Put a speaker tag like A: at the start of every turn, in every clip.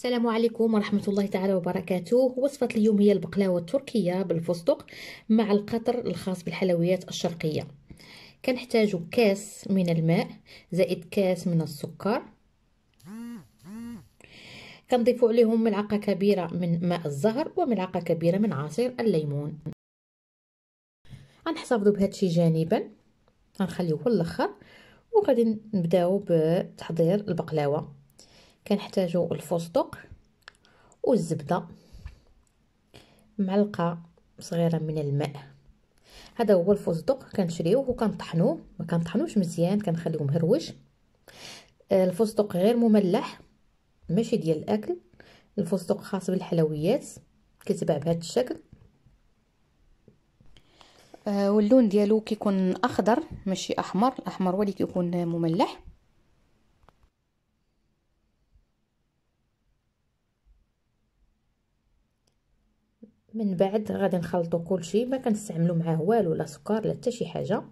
A: السلام عليكم ورحمة الله تعالى وبركاته وصفة اليوم هي البقلاوة التركية بالفستق مع القطر الخاص بالحلويات الشرقية كنحتاجو كاس من الماء زائد كاس من السكر كنضيف عليهم ملعقة كبيرة من ماء الزهر وملعقة كبيرة من عصير الليمون غنحتفظوا بهادشي جانبا غنخليوه الاخر وغادي نبداو بتحضير البقلاوه كنحتاجو الفستق والزبده معلقه صغيره من الماء هذا هو الفستق كنشريوه وكنطحنوه ما كنطحنوش مزيان كنخليوه مهروج آه، الفستق غير مملح ماشي ديال الاكل الفستق خاص بالحلويات كيتباع بهذا الشكل آه، واللون ديالو كيكون اخضر ماشي احمر الاحمر هو اللي كيكون مملح من بعد غادي نخلطو كلشي ما كنستعملو معاه والو لا سكر لا حتى شي حاجه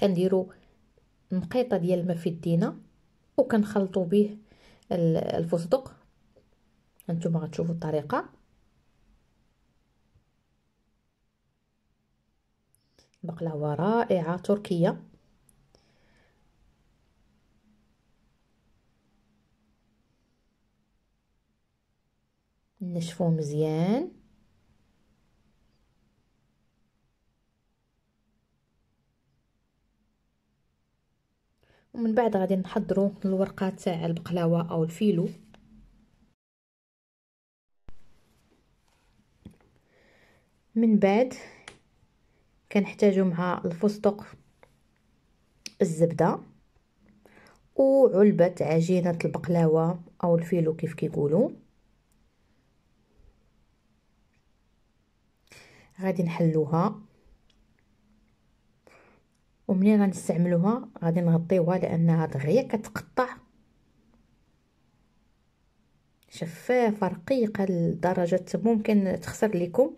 A: كنديرو مقيطه ديال الماء في يدينا وكنخلطو به الفستق هانتوما غتشوفوا الطريقه بقلاوه رائعه تركيه نشفوه مزيان ومن بعد غادي نحضروا الورقه تاع البقلاوه او الفيلو من بعد كنحتاجو مع الفستق الزبده وعلبه عجينه البقلاوه او الفيلو كيف كيقولوا غادي نحلوها ومنين غنستعملوها غادي نغطيوها لانها دغيا كتقطع شفافه رقيقه لدرجه ممكن تخسر لكم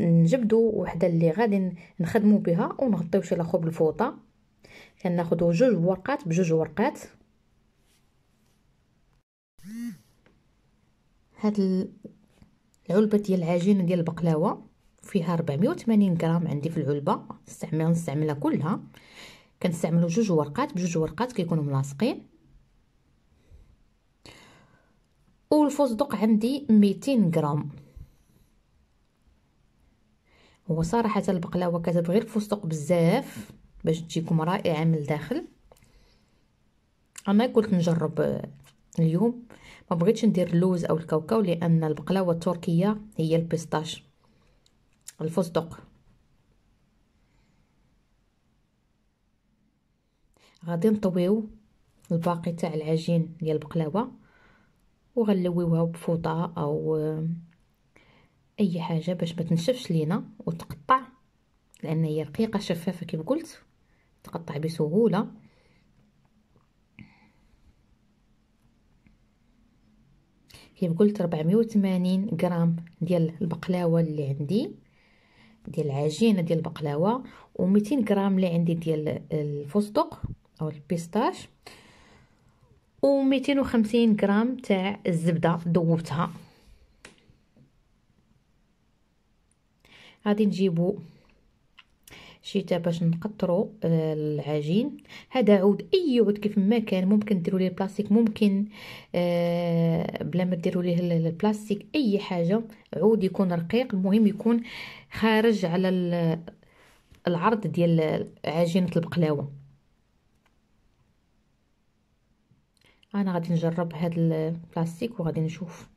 A: نجبدو وحده اللي غادي نخدمو بها ونغطيو شي لاخر بالفوطه كناخذوا جوج ورقات بجوج ورقات هاد العلبه ديال العجين ديال البقلاوه فيها 480 غرام عندي في العلبه نستعملها نستعملها كلها كنستعملوا جوج ورقات بجوج ورقات كيكونوا ملاصقين والفستق عندي 200 غرام هو صراحه البقلاوه كتب غير الفستق بزاف باش تجيكم رائعه من الداخل انا قلت نجرب اليوم ما بغيتش ندير اللوز او الكاوكاو لان البقلاوه التركيه هي البيستاش الفستق غادي نطويو الباقي تاع العجين ديال البقلاوه وغنلويوها بفوطه او آه، اي حاجه باش ما تنشفش لينا وتقطع لان هي رقيقه شفافه كيف قلت تقطع بسهوله كيف قلت 480 غرام ديال البقلاوه اللي عندي ديال العجينه ديال البقلاوه و200 غرام اللي عندي ديال الفستق او البيستاش و250 غرام تاع الزبده ذوبتها غادي نجيبو شيتا باش نقطرو آه، العجين هذا عود اي عود كيف ما كان ممكن ديروا ليه البلاستيك ممكن آه، بلا ما ديروا ليه البلاستيك اي حاجه عود يكون رقيق المهم يكون خارج على العرض ديال عجينه البقلاوه انا غادي نجرب هذا البلاستيك وغادي نشوف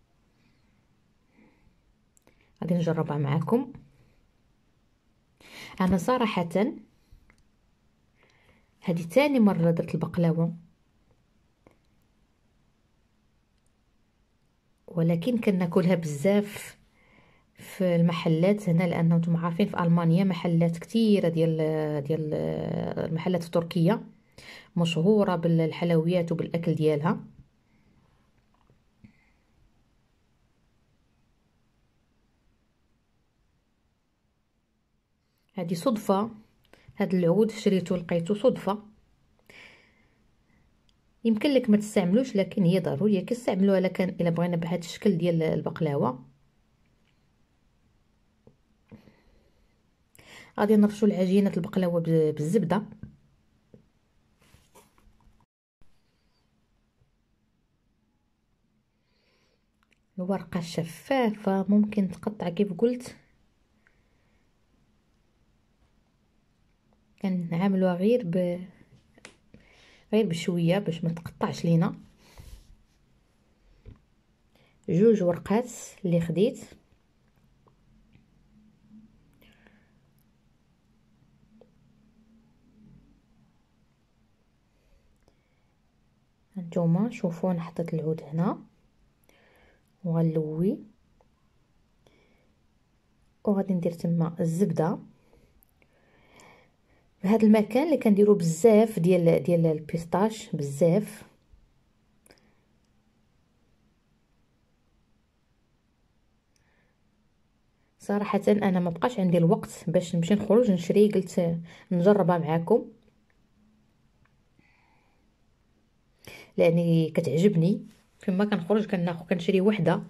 A: غادي نجربها معاكم انا صراحه هذه تاني مره درت البقلاوه ولكن كناكلها بزاف في المحلات هنا لانه نتوما عارفين في المانيا محلات كثيره ديال ديال المحلات في تركيا مشهوره بالحلويات وبالاكل ديالها هذه صدفه هذا العود شريته لقيته صدفه يمكن لك ما تستعملوش لكن هي ضروريه كيستعملوها الا الا بغينا بهذا الشكل ديال البقلاوه غادي نرشو العجينه البقلاوه بالزبده الورقه شفافه ممكن تقطع كيف قلت كنعاملوها غير ب غير بشويه باش ما تقطعش لينا جوج ورقات اللي خديت هانتوما شوفوا انا حطيت العود هنا وغنلوي وغادي ندير تما الزبده بهذا المكان اللي كنديرو بزاف ديال ديال البيستاش بزاف صراحه انا ما بقاش عندي الوقت باش نمشي نخرج نشري قلت نجربها معاكم لاني كتعجبني فما كنخرج كناخذ كنشري وحده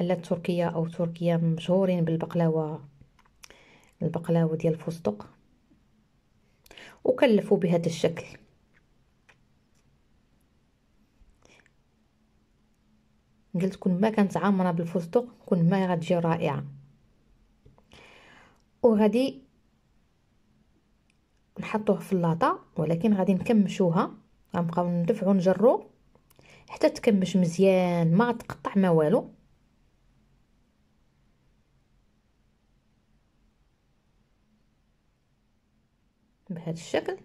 A: محلات تركية أو تركيا مشهورين بالبقلاوة البقلاوة ديال الفستق وكلفوا بهذا الشكل قلت كون ما كانت عامره بالفستق كون ما غتجي رائعه وغادي نحطوه في اللاطه ولكن غادي نكمشوها غنبقاو ندفعو نجرو حتى تكمش مزيان ما تقطع ما والو بهذا الشكل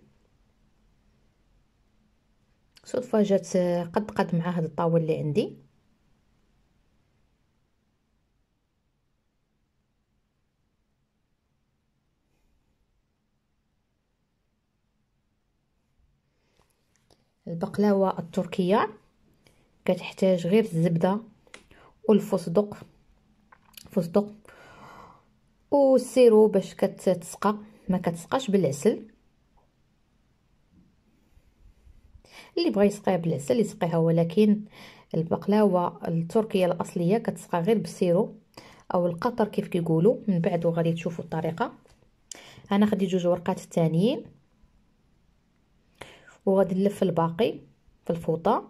A: صدفة آه، جات قد قد مع هذا الطاول اللي عندي البقلاوة التركية كتحتاج غير الزبدة والفصدق فصدق والسيرو باش كتسقى ما كتسقاش بالعسل اللي بغى يسقيها بالعسل يسقيها ولكن البقلاوه التركيه الاصليه كتسقى غير بالسيرو او القطر كيف كيقولوا من بعد وغادي تشوفوا الطريقه انا خديت جوج ورقات الثانيين وغادي نلف الباقي في الفوطه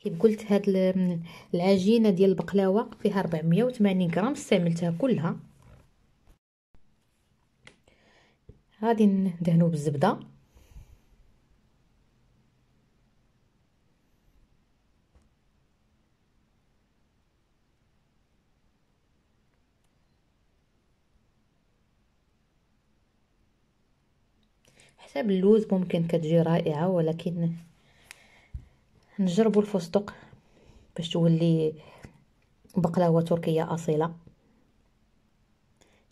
A: كيف قلت هاد العجينه ديال البقلاوه فيها 480 غرام استعملتها كلها غادي ندهنو بالزبده حساب اللوز ممكن كتجي رائعه ولكن نجربو الفستق باش تولي بقلاوه تركيه اصيله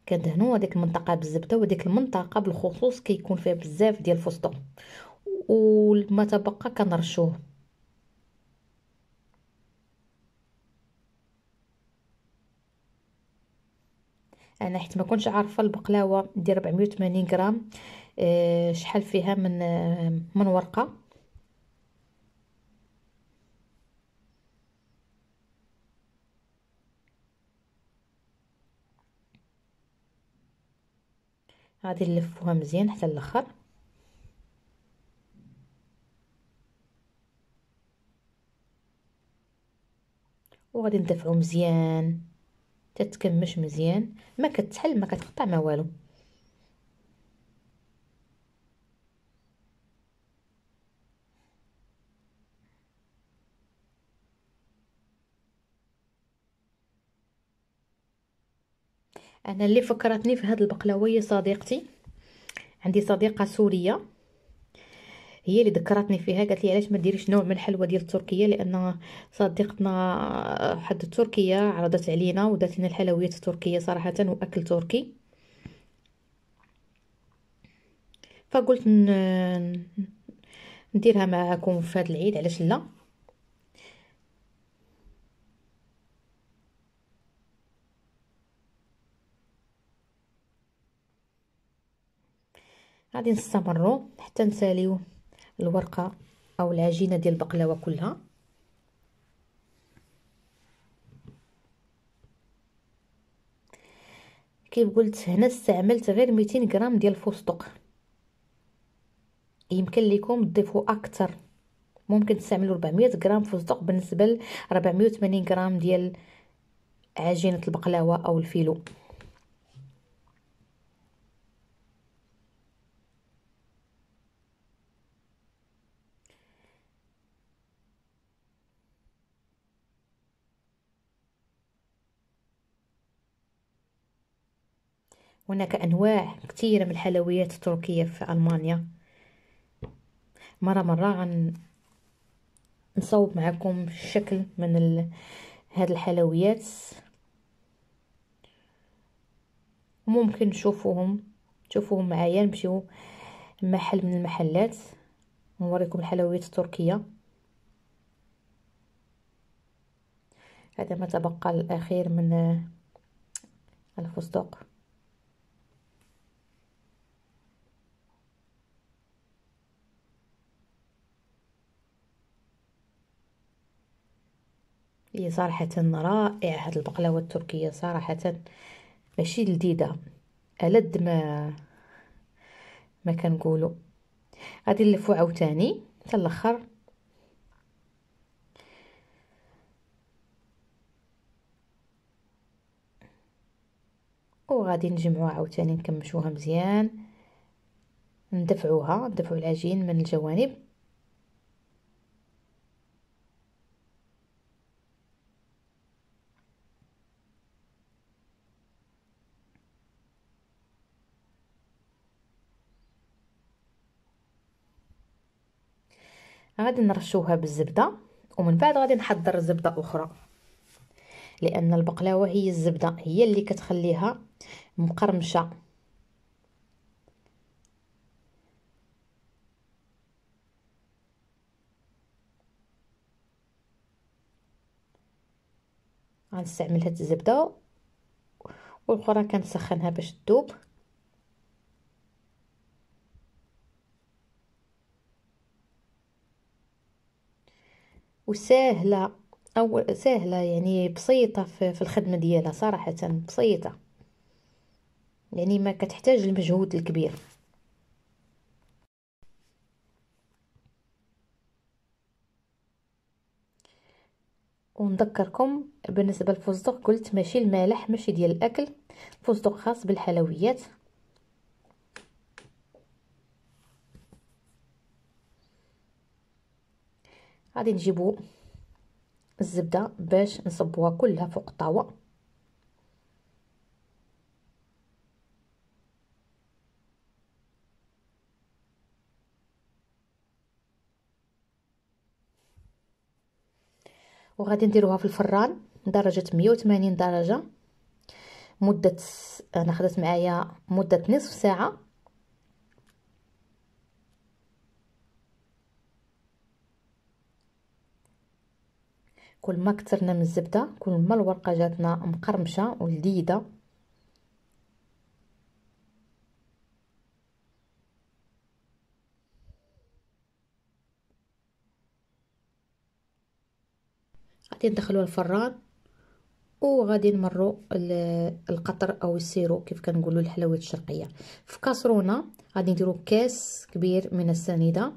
A: كندهنوا هذيك المنطقه بالزبده وديك المنطقه بالخصوص كيكون فيها بزاف ديال الفستق وما تبقى كنرشوه انا حيت ما كنتش عارفه البقلاوه ديال 480 غرام آه، شحال فيها من آه، من ورقه غادي نلفوها مزيان حتى الاخر وغادي ندافعو مزيان تتكمش مزيان ما كتحل ما كتقطع ما والو انا اللي فكرتني في هذه البقلاوه هي صديقتي عندي صديقه سوريه هي اللي ذكرتني فيها قالت لي علاش ما ديريش نوع من الحلوى ديال تركيا لان صديقتنا حد تركيا عرضت علينا ودات لنا الحلويات التركيه صراحه واكل تركي فقلت نديرها معكم في هذا العيد علاش لا غادي نستمروا حتى نساليو الورقه او العجينه ديال البقلاوه كلها كيف قلت هنا استعملت غير 200 غرام ديال الفستق يمكن لكم تضيفوا اكثر ممكن تستعملوا 400 غرام فستق بالنسبه ل 480 غرام ديال عجينه البقلاوه او الفيلو هناك أنواع كثيرة من الحلويات التركية في ألمانيا مرة مرة غن نصوب معكم شكل من ال... هاد الحلويات ممكن نشوفوهم تشوفوهم معايا نمشيو محل من المحلات نوريكم الحلويات التركيه هذا ما تبقى الاخير من الفستق اللي صراحه رائعة هاد البقلاوه التركيه صراحه ماشي لذيذه ألد ما ما كنقولو غادي نلفو عاوتاني حتى الاخر وغادي نجمعوها عاوتاني نكمشوها مزيان ندفعوها ندفعو العجين من الجوانب غادي نرشوها بالزبده ومن بعد غادي نحضر زبده اخرى لان البقلاوه هي الزبده هي اللي كتخليها مقرمشه غنستعمل هاد الزبده والاخرى كنسخنها باش تذوب وسهله او سهله يعني بسيطه في الخدمه ديالها صراحه بسيطه يعني ما كتحتاج المجهود الكبير ونذكركم بالنسبه للفستق قلت ماشي المالح ماشي ديال الاكل فستق خاص بالحلويات غادي نجيبو الزبده باش نصبوها كلها فوق الطاوه وغادي نديروها في الفران درجه 180 درجه مده انا خدت معايا مده نصف ساعه كل ما كترنا من الزبده كل ما الورقه جاتنا مقرمشه ولذيذه غادي ندخلوها الفران وغادي نمروا القطر او السيرو كيف كنقولوا الحلويات الشرقيه في كاسرونه غادي نديروا كاس كبير من السنيده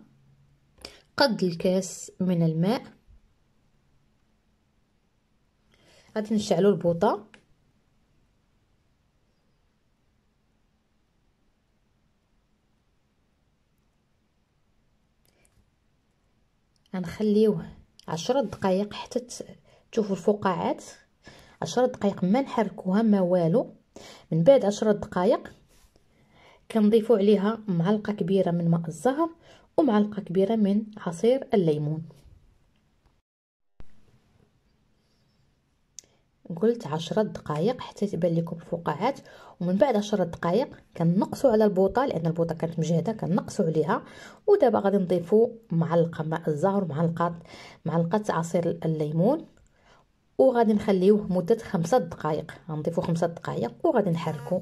A: قد الكاس من الماء غادي نشعلو البوطه غنخليوه عشرة دقائق حتى تشوفوا الفقاعات عشرة دقائق ما نحركوها ما والو من بعد عشرة دقائق كنضيفوا عليها معلقه كبيره من ماء الزهر ومعلقه كبيره من عصير الليمون قلت عشرة دقائق حتى تبان لكم الفقاعات ومن بعد عشرة دقائق كنقصوا على البوطه لان البوطه كانت مجهده كنقصوا عليها ودابا غادي نضيفوا معلقه ماء الزهر معلقه معلقه عصير الليمون وغادي نخليوه مده خمسة دقائق غنضيفوا خمسة دقائق وغادي نحركوا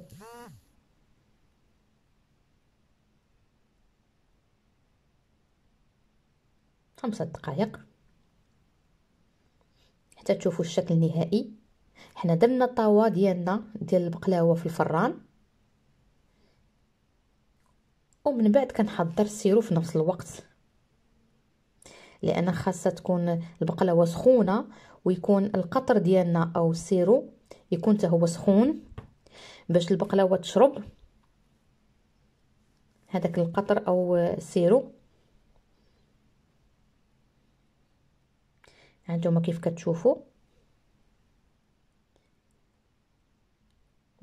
A: خمسة دقائق حتى تشوفوا الشكل النهائي حنا درنا الطاوه ديالنا ديال البقلاوه في الفران ومن بعد كنحضر السيرو في نفس الوقت لان خاصها تكون البقلاوه سخونه ويكون القطر ديالنا او السيرو يكون حتى هو سخون باش البقلاوه تشرب هذاك القطر او السيرو هانتوما كيف كتشوفوا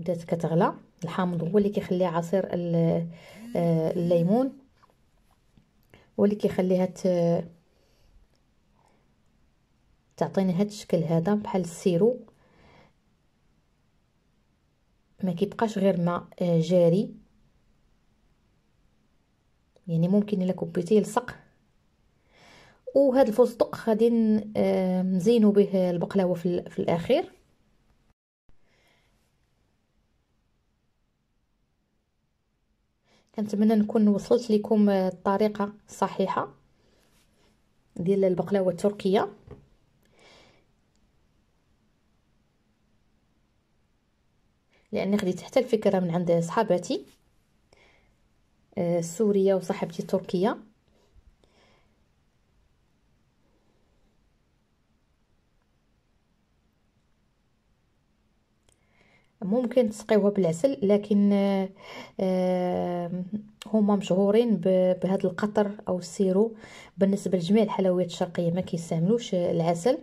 A: بدات كتغلى الحامض هو اللي كيخلي عصير آه، الليمون هو اللي كيخليها ت... تعطينا هاد الشكل هذا بحال السيرو ما كيبقاش غير ماء آه، جاري يعني ممكن الا كبيتيه يلصق وهذا الفستق غادي آه، نزينو به البقلاوه في الاخير كنتمنى نكون وصلت لكم الطريقه الصحيحه ديال البقلاوه التركيه لاني خديت حتى الفكره من عند صحاباتي آه، السوريه وصاحبتي التركيه ممكن تسقيوها بالعسل لكن آه، آه، هما مشهورين بهذا القطر او السيرو بالنسبه لجميع الحلويات الشرقيه ما كيستعملوش العسل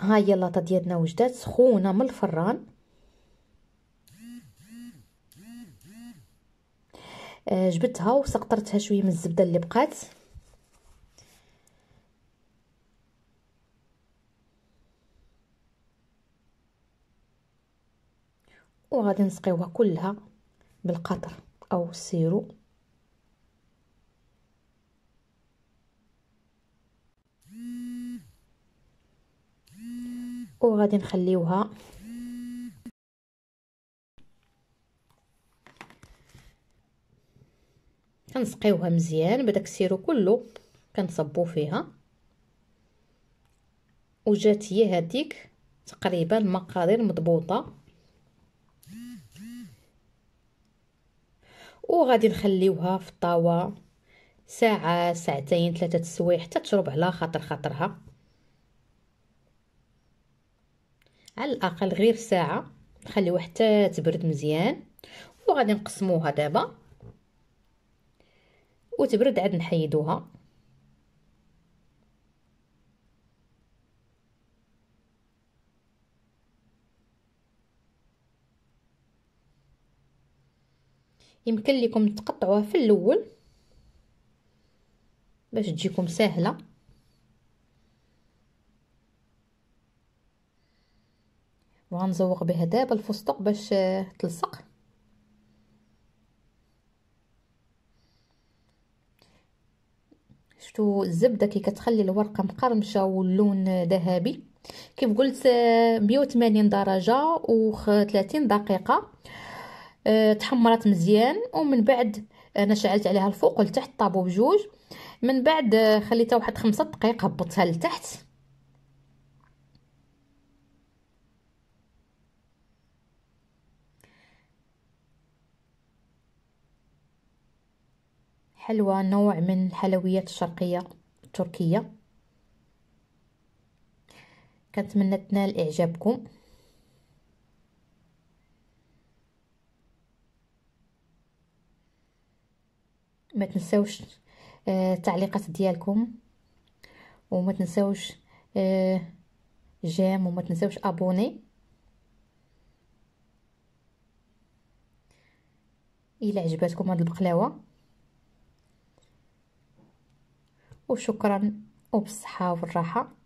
A: ها هي اللاطه ديالنا وجدات سخونه من الفران آه، جبدتها وسقطرتها شويه من الزبده اللي بقات وغادي نسقيوها كلها بالقطر او السيرو وغادي نخليوها كنسقيوها مزيان بداك السيرو كله كنصبو فيها وجات هي هذيك تقريبا مقادير مضبوطه وغادي نخليوها في الطاوه ساعه ساعتين ثلاثه تسوي حتى تشرب على خاطر خاطرها على الاقل غير ساعه نخليوها حتى تبرد مزيان وغادي نقسموها دابا وتبرد عاد نحيدوها يمكن لكم تقطعوها في الاول باش تجيكم سهله وغنزوق بها دابا الفستق باش آه، تلصق شفتوا الزبده كي كتخلي الورقه مقرمشه واللون ذهبي كيف قلت 180 آه، درجه و 30 دقيقه آه، تحمرت مزيان ومن بعد انا شعلت عليها الفوق والتحت طابو بجوج من بعد آه، خليتها واحد خمسة دقائق هبطتها لتحت حلوى نوع من الحلويات الشرقية التركية كنتمنى تنال اعجابكم ما تنسوش التعليقات آه، ديالكم وما تنسوش آه، جيم وما تنسوش ابوني الى عجبتكم هذه البقلاوه وشكرا وبالصحه والراحه